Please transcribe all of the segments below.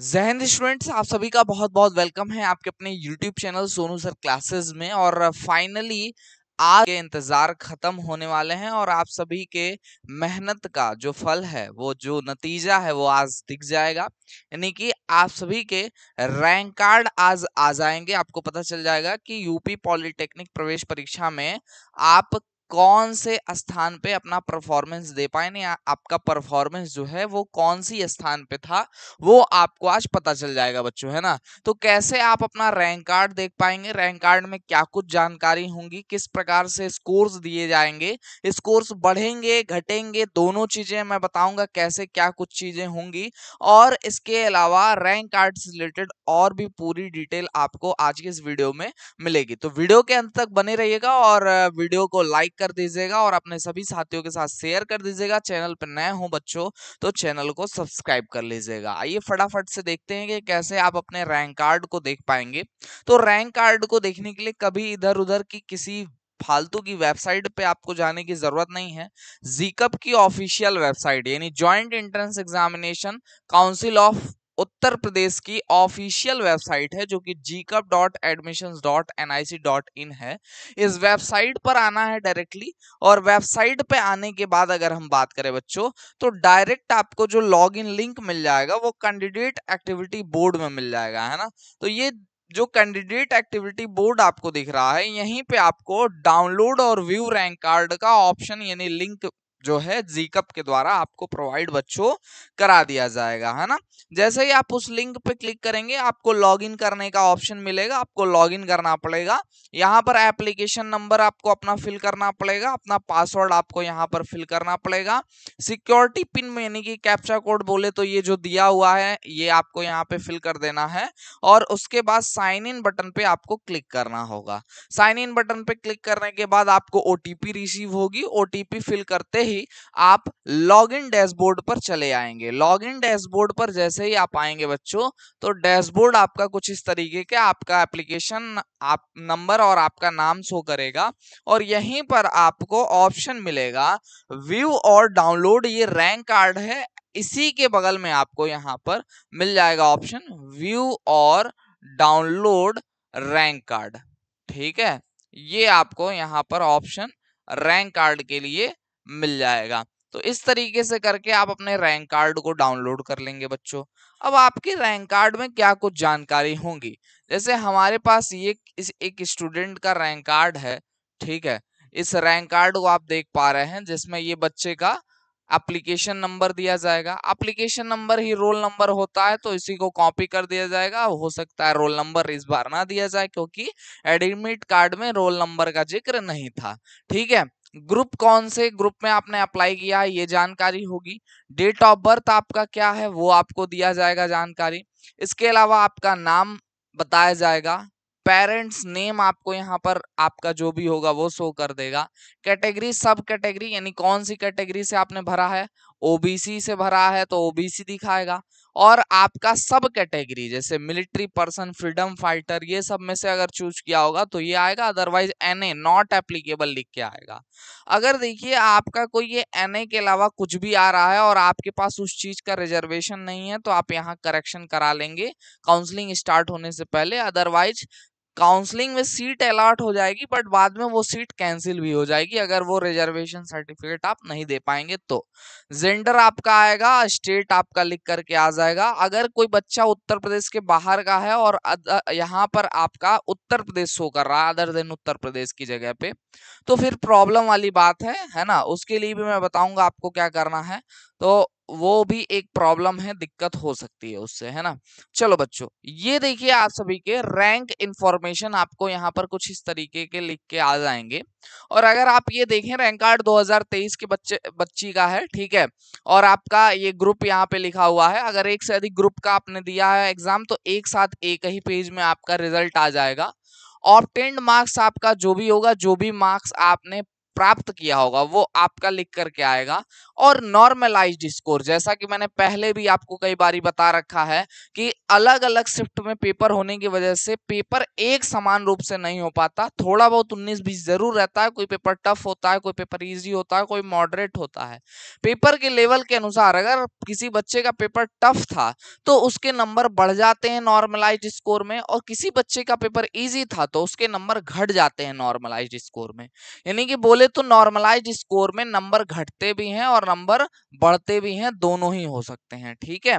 जहन स्टूडेंट्स आप सभी का बहुत बहुत वेलकम है आपके अपने YouTube channel Sonu sir classes में और फाइनली आज के इंतज़ार ख़त्म होने वाले हैं और आप सभी के मेहनत का जो फल है वो जो नतीजा है वो आज दिख जाएगा यानी कि आप सभी के रैंक कार्ड आज आ जाएंगे आपको पता चल जाएगा कि यूपी पॉलिटेक्निक प्रवेश परीक्षा में आप कौन से स्थान पे अपना परफॉर्मेंस दे पाए या आपका परफॉर्मेंस जो है वो कौन सी स्थान पे था वो आपको आज पता चल जाएगा बच्चों है ना तो कैसे आप अपना रैंक कार्ड देख पाएंगे रैंक कार्ड में क्या कुछ जानकारी होंगी किस प्रकार से स्कोर्स दिए जाएंगे स्कोर्स बढ़ेंगे घटेंगे दोनों चीजें मैं बताऊंगा कैसे क्या कुछ चीजें होंगी और इसके अलावा रैंक कार्ड से रिलेटेड और भी पूरी डिटेल आपको आज के इस वीडियो में मिलेगी तो वीडियो के अंत तक बने रहिएगा और वीडियो को लाइक कर दीजिएगा और अपने सभी साथियों के साथ शेयर कर दीजिएगा चैनल पर नए हो बच्चों तो चैनल को सब्सक्राइब कर लीजिएगा आइए फटाफट से देखते हैं कि कैसे आप अपने रैंक कार्ड को देख पाएंगे तो रैंक कार्ड को देखने के लिए कभी इधर उधर की किसी फालतू की वेबसाइट पे आपको जाने की जरूरत नहीं है जीकअप की ऑफिशियल वेबसाइट यानी joint entrance examination council of Uttar Pradesh की ऑफिशियल वेबसाइट है जो कि JEECUP dot admission dot N I C dot in है इस वेबसाइट पर आना है डायरेक्टली और वेबसाइट पे आने के बाद अगर हम बात करें बच्चों तो डायरेक्ट आपको जो लॉग इन लिंक मिल जाएगा वो कैंडिडेट एक्टिविटी बोर्ड में मिल जाएगा है ना तो ये जो कैंडिडेट एक्टिविटी बोर्ड आपको दिख रहा है यहीं पे आपको डाउनलोड और व्यू रैंक कार्ड का ऑप्शन यानी लिंक जो है जीकअप के द्वारा आपको प्रोवाइड बच्चों करा दिया जाएगा है ना जैसे ही आप उस लिंक पे क्लिक करेंगे आपको लॉगिन करने का ऑप्शन मिलेगा आपको लॉगिन करना पड़ेगा यहाँ पर एप्लीकेशन नंबर आपको अपना फिल करना पड़ेगा अपना पासवर्ड आपको यहाँ पर फिल करना पड़ेगा सिक्योरिटी पिन यानी कि कैप्चा कोड बोले तो ये जो दिया हुआ है ये आपको यहाँ पे फिल कर देना है और उसके बाद साइन इन बटन पे आपको क्लिक करना होगा साइन इन बटन पे क्लिक करने के बाद आपको ओ रिसीव होगी ओ फिल करते ही ही आप लॉग इन डैशबोर्ड पर चले आएंगे लॉग इन डैशबोर्ड पर जैसे ही आप आएंगे बच्चों तो डैशबोर्ड आपका कुछ इस तरीके के आपका एप्लीकेशन आप नंबर और आपका नाम शो करेगा और यहीं पर आपको ऑप्शन मिलेगा व्यू और डाउनलोड ये रैंक कार्ड है इसी के बगल में आपको यहाँ पर मिल जाएगा ऑप्शन व्यू और डाउनलोड रैंक कार्ड ठीक है ये आपको यहाँ पर ऑप्शन रैंक कार्ड के लिए मिल जाएगा तो इस तरीके से करके आप अपने रैंक कार्ड को डाउनलोड कर लेंगे बच्चों अब आपके रैंक कार्ड में क्या कुछ जानकारी होंगी जैसे हमारे पास ये इस एक स्टूडेंट का रैंक कार्ड है ठीक है इस रैंक कार्ड को आप देख पा रहे हैं जिसमें ये बच्चे का एप्लीकेशन नंबर दिया जाएगा एप्लीकेशन नंबर ही रोल नंबर होता है तो इसी को कॉपी कर दिया जाएगा हो सकता है रोल नंबर इस बार ना दिया जाए क्योंकि एडमिट कार्ड में रोल नंबर का जिक्र नहीं था ठीक है ग्रुप कौन से ग्रुप में आपने अप्लाई किया ये जानकारी होगी डेट ऑफ बर्थ आपका क्या है वो आपको दिया जाएगा जानकारी इसके अलावा आपका नाम बताया जाएगा पेरेंट्स नेम आपको यहाँ पर आपका जो भी होगा वो शो कर देगा कैटेगरी सब कैटेगरी यानी कौन सी कैटेगरी से आपने भरा है ओबीसी से भरा है तो ओबीसी दिखाएगा और आपका सब कैटेगरी जैसे मिलिट्री पर्सन फ्रीडम फाइटर ये सब में से अगर चूज किया होगा तो ये आएगा otherwise N A not applicable लिख के आएगा अगर देखिए आपका कोई ये एन ए के अलावा कुछ भी आ रहा है और आपके पास उस चीज का रिजर्वेशन नहीं है तो आप यहाँ करेक्शन करा लेंगे काउंसलिंग स्टार्ट होने से पहले अदरवाइज काउंसलिंग में सीट अलॉट हो जाएगी बट बाद में वो सीट कैंसिल भी हो जाएगी अगर वो रिजर्वेशन सर्टिफिकेट आप नहीं दे पाएंगे तो जेंडर आपका आएगा स्टेट आपका लिख करके आ जाएगा अगर कोई बच्चा उत्तर प्रदेश के बाहर का है और यहाँ पर आपका उत्तर प्रदेश शो कर रहा है अदर देन उत्तर प्रदेश की जगह पे तो फिर प्रॉब्लम वाली बात है है ना उसके लिए भी मैं बताऊंगा आपको क्या करना है तो वो भी एक प्रॉब्लम है दिक्कत हो सकती है उससे है ना चलो बच्चों ये देखिए आप सभी के रैंक इंफॉर्मेशन आपको यहाँ पर कुछ इस तरीके के लिख के आ जाएंगे और अगर आप ये देखें रैंक कार्ड 2023 के बच्चे बच्ची का है ठीक है और आपका ये ग्रुप यहाँ पे लिखा हुआ है अगर एक से अधिक ग्रुप का आपने दिया है एग्जाम तो एक साथ एक ही पेज में आपका रिजल्ट आ जाएगा ऑप्टेंड मार्क्स आपका जो भी होगा जो भी मार्क्स आपने प्राप्त किया होगा वो आपका लिख करके आएगा और नॉर्मलाइज्ड स्कोर जैसा कि मैंने पहले भी आपको कई बार बता रखा है कि अलग अलग शिफ्ट में पेपर होने की वजह से पेपर एक समान रूप से नहीं हो पाता थोड़ा बहुत उन्नीस बीस जरूर रहता है कोई पेपर टफ होता है कोई पेपर ईजी होता है कोई मॉडरेट होता है पेपर के लेवल के अनुसार अगर किसी बच्चे का पेपर टफ था तो उसके नंबर बढ़ जाते हैं नॉर्मलाइज स्कोर में और किसी बच्चे का पेपर ईजी था तो उसके नंबर घट जाते हैं नॉर्मलाइज स्कोर में यानी कि बोले बोले तो नॉर्मलाइज स्कोर में नंबर घटते भी हैं और नंबर बढ़ते भी हैं दोनों ही हो सकते हैं ठीक है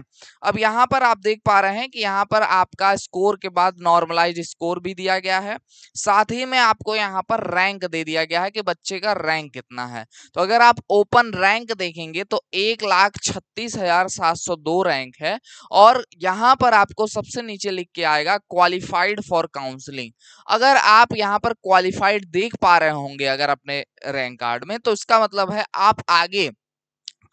अब यहाँ पर आप देख पा रहे हैं कि यहाँ पर आपका स्कोर के बाद नॉर्मलाइज स्कोर भी दिया गया है साथ ही में आपको यहाँ पर रैंक दे दिया गया है कि बच्चे का रैंक कितना है तो अगर आप ओपन रैंक देखेंगे तो एक लाख छत्तीस हजार सात सौ दो रैंक है और यहाँ पर आपको सबसे नीचे लिख के आएगा क्वालिफाइड फॉर काउंसलिंग अगर आप यहाँ पर क्वालिफाइड देख पा रहे होंगे अगर अपने रैंक कार्ड में तो इसका मतलब है आप आगे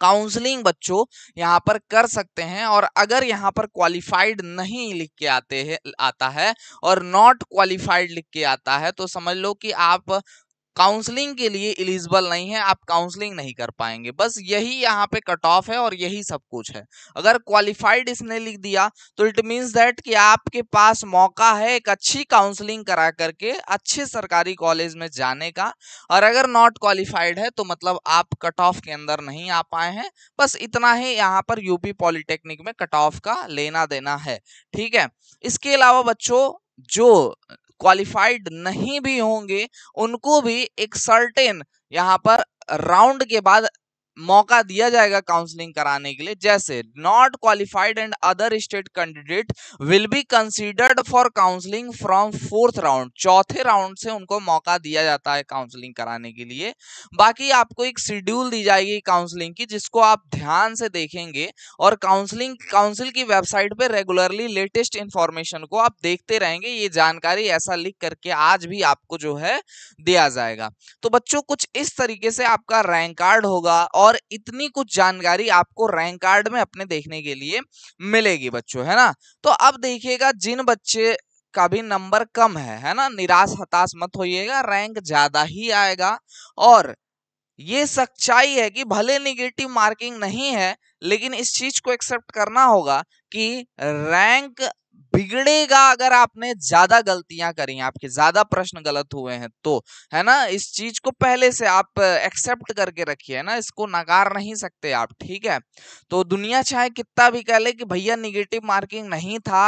काउंसलिंग बच्चों यहाँ पर कर सकते हैं और अगर यहाँ पर क्वालिफाइड नहीं लिख के आते हैं आता है और नॉट क्वालिफाइड लिख के आता है तो समझ लो कि आप काउंसलिंग के लिए एलिजिबल नहीं है आप काउंसलिंग नहीं कर पाएंगे बस यही यहाँ पे कट ऑफ है और यही सब कुछ है अगर क्वालिफाइड इसने लिख दिया तो इट मीन्स दैट कि आपके पास मौका है एक अच्छी काउंसलिंग करा करके अच्छे सरकारी कॉलेज में जाने का और अगर नॉट क्वालिफाइड है तो मतलब आप कट ऑफ के अंदर नहीं आ पाए हैं बस इतना ही यहाँ पर यूपी पॉलिटेक्निक में कट ऑफ का लेना देना है ठीक है इसके अलावा बच्चों जो क्वालिफाइड नहीं भी होंगे उनको भी एक सर्टेन यहाँ पर राउंड के बाद मौका दिया जाएगा काउंसलिंग कराने के लिए जैसे not qualified and other state candidate will be considered for counselling from fourth round चौथे राउंड से उनको मौका दिया जाता है काउंसलिंग कराने के लिए बाकी आपको एक शेड्यूल दी जाएगी काउंसलिंग की जिसको आप ध्यान से देखेंगे और काउंसलिंग काउंसिल की वेबसाइट पर रेगुलरली लेटेस्ट इंफॉर्मेशन को आप देखते रहेंगे ये जानकारी ऐसा लिख करके आज भी आपको जो है दिया जाएगा तो बच्चों कुछ इस तरीके से आपका रैंक कार्ड होगा और और इतनी कुछ जानकारी आपको रैंक कार्ड में अपने देखने के लिए मिलेगी बच्चों है ना तो अब देखिएगा जिन बच्चे का भी नंबर कम है है ना निराश हताश मत होइएगा रैंक ज्यादा ही आएगा और ये सच्चाई है कि भले निगेटिव मार्किंग नहीं है लेकिन इस चीज को एक्सेप्ट करना होगा कि रैंक बिगड़ेगा अगर आपने ज्यादा गलतियां करी आपके ज्यादा प्रश्न गलत हुए हैं तो है ना इस चीज को पहले से आप एक्सेप्ट करके रखिए है ना इसको नकार नहीं सकते आप ठीक है तो दुनिया चाहे कितना भी कह ले कि भैया निगेटिव मार्किंग नहीं था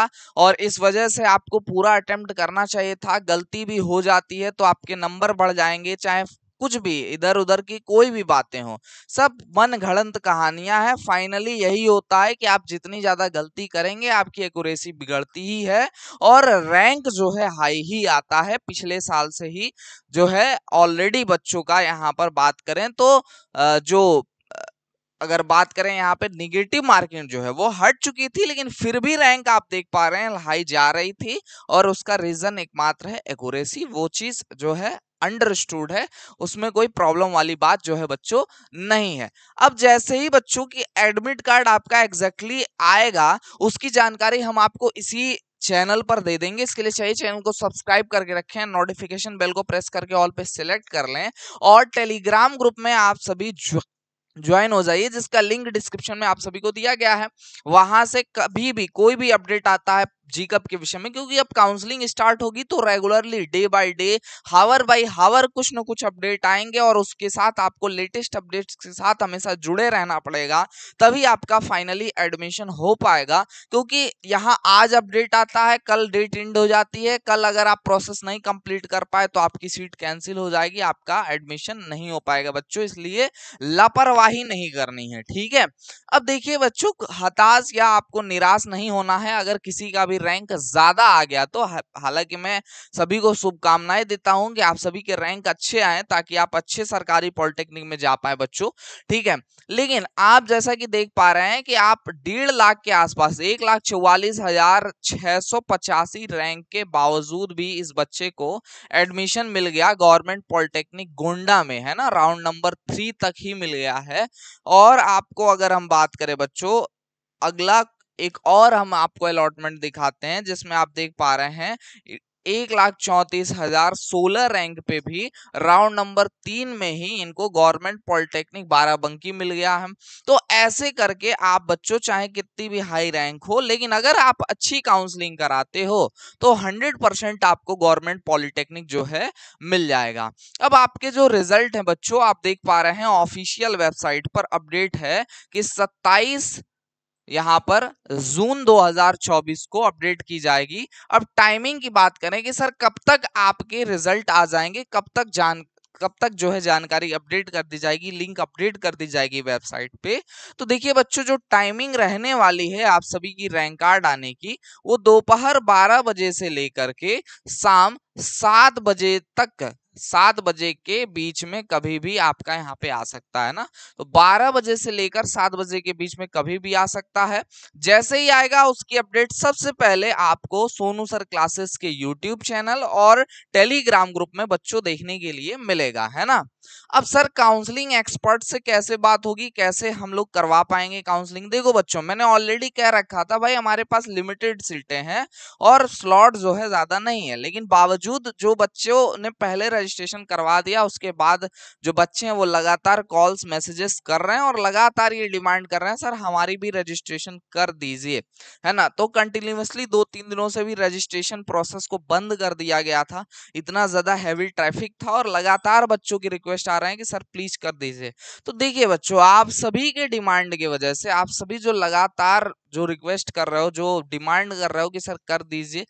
और इस वजह से आपको पूरा अटेम्प्ट करना चाहिए था गलती भी हो जाती है तो आपके नंबर बढ़ जाएंगे चाहे कुछ भी इधर उधर की कोई भी बातें हो सब मन घड़ंत कहानियां हैं फाइनली यही होता है कि आप जितनी ज्यादा गलती करेंगे आपकी एक्यूरेसी बिगड़ती ही है और रैंक जो है हाई ही आता है पिछले साल से ही जो है ऑलरेडी बच्चों का यहाँ पर बात करें तो जो अगर बात करें यहाँ पे निगेटिव मार्किंग जो है वो हट चुकी थी लेकिन फिर भी रैंक आप देख पा रहे हैं हाई जा रही थी और उसका रीजन एकमात्र है एक्यूरेसी वो चीज जो है अंडरस्टूड है उसमें कोई प्रॉब्लम वाली बात जो है बच्चों नहीं है अब जैसे ही बच्चों की एडमिट कार्ड आपका एग्जैक्टली exactly आएगा उसकी जानकारी हम आपको इसी चैनल पर दे देंगे इसके लिए चाहिए चैनल को सब्सक्राइब करके रखें नोटिफिकेशन बेल को प्रेस करके ऑल पे सिलेक्ट कर लें और टेलीग्राम ग्रुप में आप सभी ज्वाइन हो जाइए जिसका लिंक डिस्क्रिप्शन में आप सभी को दिया गया है वहां से कभी भी कोई भी अपडेट आता है जीकअप के विषय में क्योंकि अब काउंसलिंग स्टार्ट होगी तो regularly day by day hour by hour कुछ न कुछ अपडेट आएंगे और उसके साथ आपको लेटेस्ट अपडेट्स के साथ हमेशा जुड़े रहना पड़ेगा तभी आपका फाइनली एडमिशन हो पाएगा क्योंकि यहाँ आज अपडेट आता है कल डेट एंड हो जाती है कल अगर आप प्रोसेस नहीं कंप्लीट कर पाए तो आपकी सीट कैंसिल हो जाएगी आपका एडमिशन नहीं हो पाएगा बच्चों इसलिए लापरवाही नहीं करनी है ठीक है अब देखिए बच्चों हताश या आपको निराश नहीं होना है अगर किसी का भी रैंक ज्यादा आ गया तो हालांकि मैं सभी को शुभकामनाएं देता हूं कि आप सभी के रैंक अच्छे आए ताकि आप अच्छे सरकारी पॉलिटेक्निक में जा पाए बच्चों ठीक है लेकिन आप जैसा कि देख पा रहे हैं कि आप डेढ़ लाख के आसपास एक लाख चौवालीस हजार छह सौ पचासी रैंक के बावजूद भी इस बच्चे को एडमिशन मिल गया गवर्नमेंट पॉलिटेक्निक गोंडा में है ना राउंड नंबर थ्री तक ही मिल गया है और आपको अगर हम बात करें बच्चों अगला एक और हम आपको अलॉटमेंट दिखाते हैं जिसमें आप देख पा रहे हैं एक लाख चौंतीस हजार सोलह रैंक पे भी राउंड नंबर तीन में ही इनको गवर्नमेंट पॉलिटेक्निक बाराबंकी मिल गया है तो ऐसे करके आप बच्चों चाहे कितनी भी हाई रैंक हो लेकिन अगर आप अच्छी काउंसलिंग कराते हो तो हंड्रेड परसेंट आपको गवर्नमेंट पॉलिटेक्निक जो है मिल जाएगा अब आपके जो रिजल्ट है बच्चों आप देख पा रहे हैं ऑफिशियल वेबसाइट पर अपडेट है कि सत्ताईस यहाँ पर जून 2024 को अपडेट की जाएगी अब टाइमिंग की बात करें कि सर कब तक आपके रिजल्ट आ जाएंगे कब तक जान कब तक जो है जानकारी अपडेट कर दी जाएगी लिंक अपडेट कर दी जाएगी वेबसाइट पे तो देखिए बच्चों जो टाइमिंग रहने वाली है आप सभी की रैंक कार्ड आने की वो दोपहर 12 बजे से लेकर के शाम 7 बजे तक सात बजे के बीच में कभी भी आपका यहाँ पे आ सकता है ना तो बारह बजे से लेकर सात बजे के बीच में कभी भी आ सकता है जैसे ही आएगा उसकी अपडेट सबसे पहले आपको सोनू सर क्लासेस के यूट्यूब चैनल और टेलीग्राम ग्रुप में बच्चों देखने के लिए मिलेगा है ना अब सर काउंसलिंग एक्सपर्ट से कैसे बात होगी कैसे हम लोग करवा पाएंगे काउंसलिंग देखो बच्चों मैंने ऑलरेडी कह रखा था भाई हमारे पास लिमिटेड सीटें हैं और स्लॉट जो है ज़्यादा नहीं है लेकिन बावजूद जो बच्चों ने पहले रजिस्ट्रेशन करवा दिया उसके बाद जो बच्चे हैं वो लगातार कॉल्स मैसेजेस कर रहे हैं और लगातार ये डिमांड कर रहे हैं सर हमारी भी रजिस्ट्रेशन कर दीजिए है ना तो कंटिन्यूसली दो तीन दिनों से भी रजिस्ट्रेशन प्रोसेस को बंद कर दिया गया था इतना ज़्यादा हैवी ट्रैफिक था और लगातार बच्चों की रिक्वेस्ट रिक्वेस्ट आ रहे हैं कि सर प्लीज कर दीजिए तो देखिए बच्चों आप सभी के डिमांड की वजह से आप सभी जो लगातार जो रिक्वेस्ट कर रहे हो जो डिमांड कर रहे हो कि सर कर दीजिए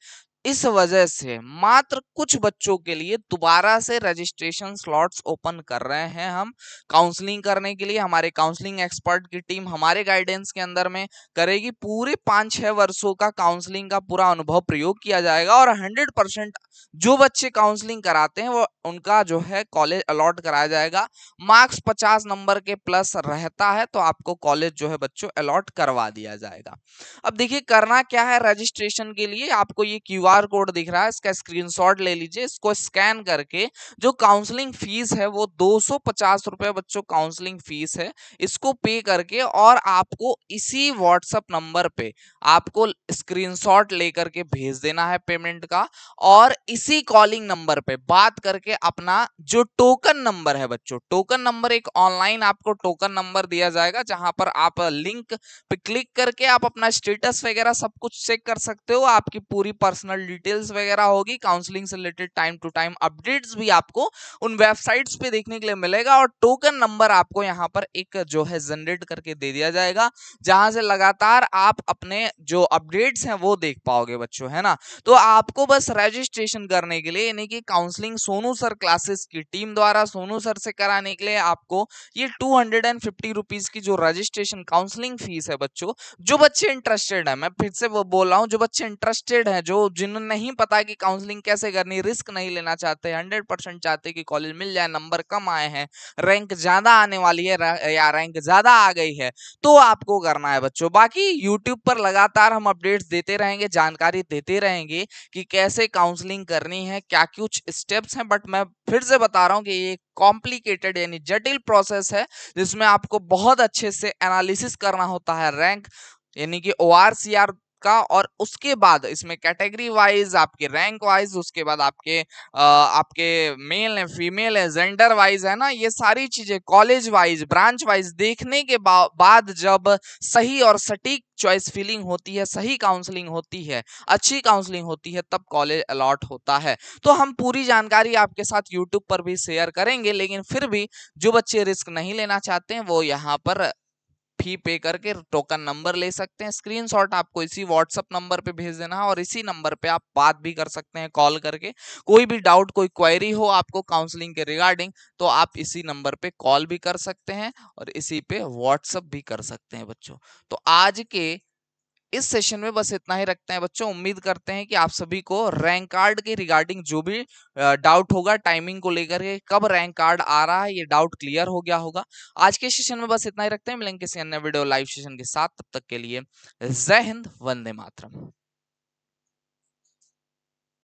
इस वजह से मात्र कुछ बच्चों के लिए दोबारा से रजिस्ट्रेशन स्लॉट्स ओपन कर रहे हैं हम काउंसलिंग करने के लिए हमारे काउंसलिंग एक्सपर्ट की टीम हमारे गाइडेंस के अंदर में करेगी पूरे पाँच छः वर्षों का काउंसलिंग का पूरा अनुभव प्रयोग किया जाएगा और हंड्रेड परसेंट जो बच्चे काउंसलिंग कराते हैं वो उनका जो है कॉलेज अलॉट कराया जाएगा मार्क्स पचास नंबर के प्लस रहता है तो आपको कॉलेज जो है बच्चों अलॉट करवा दिया जाएगा अब देखिए करना क्या है रजिस्ट्रेशन के लिए आपको ये क्यू क्यूआर कोड दिख रहा है इसका स्क्रीनशॉट ले लीजिए इसको स्कैन करके जो काउंसलिंग फीस है वो दो सौ बच्चों काउंसलिंग फीस है इसको पे करके और आपको इसी व्हाट्सएप नंबर पे आपको स्क्रीनशॉट लेकर के भेज देना है पेमेंट का और इसी कॉलिंग नंबर पे बात करके अपना जो टोकन नंबर है बच्चों टोकन नंबर एक ऑनलाइन आपको टोकन नंबर दिया जाएगा जहां पर आप लिंक पे क्लिक करके आप अपना स्टेटस वगैरह सब कुछ चेक कर सकते हो आपकी पूरी पर्सनल पर्सनल डिटेल्स वगैरह होगी काउंसलिंग से related time to time updates भी आपको उन वेबसाइट्स पे देखने के लिए मिलेगा और टोकन नंबर आपको यहाँ पर एक जो है जनरेट करके दे दिया जाएगा जहां से लगातार आप अपने जो अपडेट्स हैं वो देख पाओगे बच्चों है ना तो आपको बस रजिस्ट्रेशन करने के लिए यानी कि काउंसलिंग सोनू सर क्लासेस की टीम द्वारा सोनू सर से कराने के लिए आपको ये two hundred and fifty rupees की जो रजिस्ट्रेशन काउंसलिंग फीस है बच्चों जो बच्चे इंटरेस्टेड है मैं फिर से वो बोल रहा हूँ जो बच्चे इंटरेस्टेड है जो जिन जिन्होंने नहीं पता कि काउंसलिंग कैसे करनी रिस्क नहीं लेना चाहते हंड्रेड परसेंट चाहते कि कॉलेज मिल जाए नंबर कम आए हैं रैंक ज़्यादा आने वाली है या रैंक ज़्यादा आ गई है तो आपको करना है बच्चों बाकी यूट्यूब पर लगातार हम अपडेट्स देते रहेंगे जानकारी देते रहेंगे कि कैसे काउंसलिंग करनी है क्या कुछ स्टेप्स हैं बट मैं फिर से बता रहा हूँ कि ये कॉम्प्लिकेटेड यानी जटिल प्रोसेस है जिसमें आपको बहुत अच्छे से एनालिसिस करना होता है रैंक यानी कि ओ का और उसके बाद इसमें कैटेगरी वाइज आपके रैंक वाइज उसके बाद आपके आ, आपके मेल है फीमेल है जेंडर वाइज है ना ये सारी चीजें कॉलेज वाइज ब्रांच वाइज देखने के बा, बाद जब सही और सटीक चॉइस फीलिंग होती है सही काउंसलिंग होती है अच्छी काउंसलिंग होती है तब कॉलेज अलॉट होता है तो हम पूरी जानकारी आपके साथ यूट्यूब पर भी शेयर करेंगे लेकिन फिर भी जो बच्चे रिस्क नहीं लेना चाहते हैं वो यहाँ पर फी पे करके टोकन नंबर ले सकते हैं स्क्रीनशॉट आपको इसी व्हाट्सअप नंबर पे भेज देना है और इसी नंबर पे आप बात भी कर सकते हैं कॉल करके कोई भी डाउट कोई क्वायरी हो आपको काउंसलिंग के रिगार्डिंग तो आप इसी नंबर पे कॉल भी कर सकते हैं और इसी पे व्हाट्सअप भी कर सकते हैं बच्चों तो आज के इस सेशन में बस इतना ही रखते हैं बच्चों उम्मीद करते हैं कि आप सभी को रैंक कार्ड के रिगार्डिंग जो भी डाउट होगा टाइमिंग को लेकर के कब रैंक कार्ड आ रहा है ये डाउट क्लियर हो गया होगा आज के सेशन में बस इतना ही रखते हैं मिलेंगे किसी अन्य वीडियो लाइव सेशन के साथ तब तक के लिए जय हिंद वंदे मातरम